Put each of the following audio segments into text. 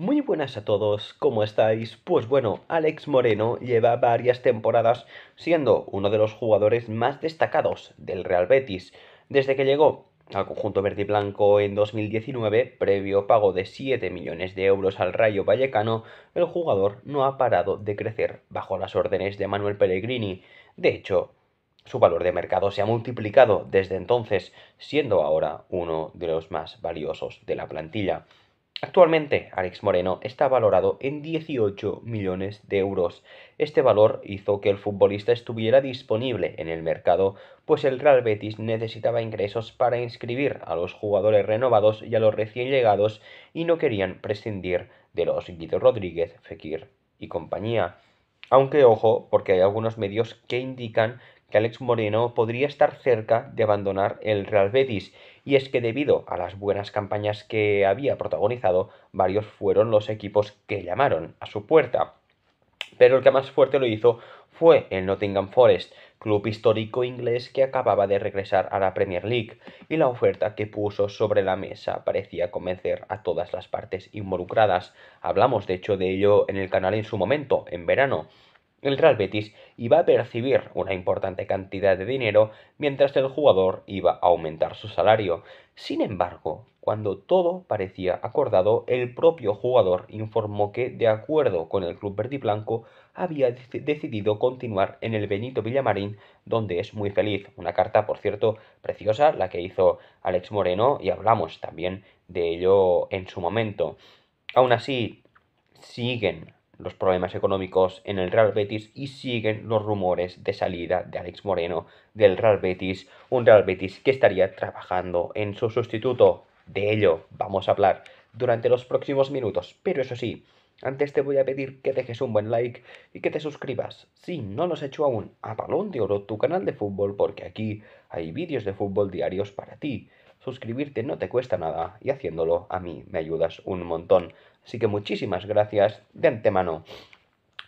Muy buenas a todos, ¿cómo estáis? Pues bueno, Alex Moreno lleva varias temporadas siendo uno de los jugadores más destacados del Real Betis. Desde que llegó al conjunto verde y blanco en 2019, previo pago de 7 millones de euros al Rayo Vallecano, el jugador no ha parado de crecer bajo las órdenes de Manuel Pellegrini. De hecho, su valor de mercado se ha multiplicado desde entonces, siendo ahora uno de los más valiosos de la plantilla. Actualmente, Alex Moreno está valorado en 18 millones de euros. Este valor hizo que el futbolista estuviera disponible en el mercado, pues el Real Betis necesitaba ingresos para inscribir a los jugadores renovados y a los recién llegados y no querían prescindir de los Guido Rodríguez, Fekir y compañía. Aunque ojo, porque hay algunos medios que indican que Alex Moreno podría estar cerca de abandonar el Real Betis, y es que debido a las buenas campañas que había protagonizado, varios fueron los equipos que llamaron a su puerta. Pero el que más fuerte lo hizo fue el Nottingham Forest, club histórico inglés que acababa de regresar a la Premier League, y la oferta que puso sobre la mesa parecía convencer a todas las partes involucradas. Hablamos de hecho de ello en el canal en su momento, en verano el Real Betis iba a percibir una importante cantidad de dinero mientras el jugador iba a aumentar su salario. Sin embargo, cuando todo parecía acordado, el propio jugador informó que, de acuerdo con el club verdiblanco, había decidido continuar en el Benito Villamarín, donde es muy feliz. Una carta, por cierto, preciosa, la que hizo Alex Moreno, y hablamos también de ello en su momento. Aún así, siguen los problemas económicos en el Real Betis y siguen los rumores de salida de Alex Moreno del Real Betis, un Real Betis que estaría trabajando en su sustituto. De ello vamos a hablar durante los próximos minutos, pero eso sí, antes te voy a pedir que dejes un buen like y que te suscribas, si no lo has hecho aún, a Balón de Oro, tu canal de fútbol, porque aquí hay vídeos de fútbol diarios para ti. Suscribirte no te cuesta nada y haciéndolo a mí me ayudas un montón. Así que muchísimas gracias de antemano.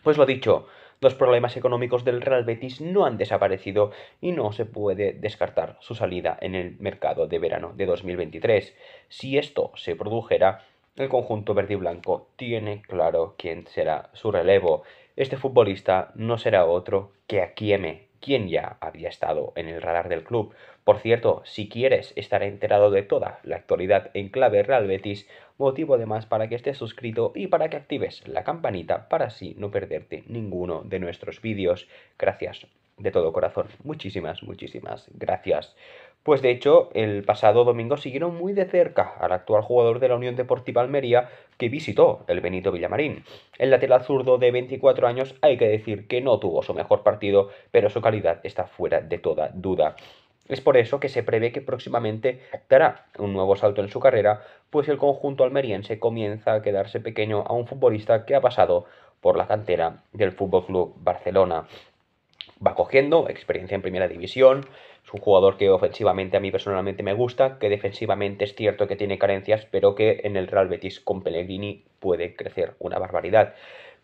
Pues lo dicho, los problemas económicos del Real Betis no han desaparecido y no se puede descartar su salida en el mercado de verano de 2023. Si esto se produjera, el conjunto verde y blanco tiene claro quién será su relevo. Este futbolista no será otro que Akieme, quien ya había estado en el radar del club. Por cierto, si quieres estar enterado de toda la actualidad en clave Real Betis, motivo además para que estés suscrito y para que actives la campanita para así no perderte ninguno de nuestros vídeos. Gracias de todo corazón, muchísimas, muchísimas gracias. Pues de hecho, el pasado domingo siguieron muy de cerca al actual jugador de la Unión Deportiva Almería que visitó el Benito Villamarín. El lateral zurdo de 24 años hay que decir que no tuvo su mejor partido, pero su calidad está fuera de toda duda. Es por eso que se prevé que próximamente dará un nuevo salto en su carrera, pues el conjunto almeriense comienza a quedarse pequeño a un futbolista que ha pasado por la cantera del Fútbol Club Barcelona va cogiendo, experiencia en primera división, es un jugador que ofensivamente a mí personalmente me gusta, que defensivamente es cierto que tiene carencias, pero que en el Real Betis con Pellegrini puede crecer una barbaridad.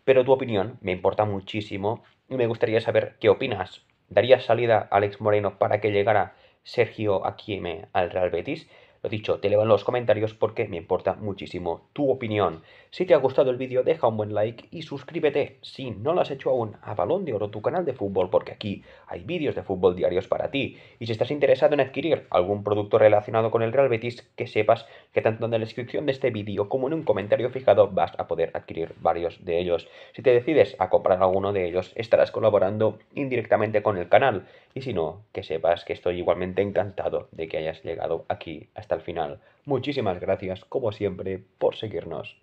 Pero tu opinión me importa muchísimo y me gustaría saber qué opinas. ¿Darías salida a Alex Moreno para que llegara Sergio Aquieme al Real Betis? Lo dicho, te leo en los comentarios porque me importa muchísimo tu opinión. Si te ha gustado el vídeo, deja un buen like y suscríbete, si no lo has hecho aún, a Balón de Oro, tu canal de fútbol, porque aquí hay vídeos de fútbol diarios para ti. Y si estás interesado en adquirir algún producto relacionado con el Real Betis, que sepas que tanto en la descripción de este vídeo como en un comentario fijado vas a poder adquirir varios de ellos. Si te decides a comprar alguno de ellos, estarás colaborando indirectamente con el canal y si no, que sepas que estoy igualmente encantado de que hayas llegado aquí hasta el final. Muchísimas gracias, como siempre, por seguirnos.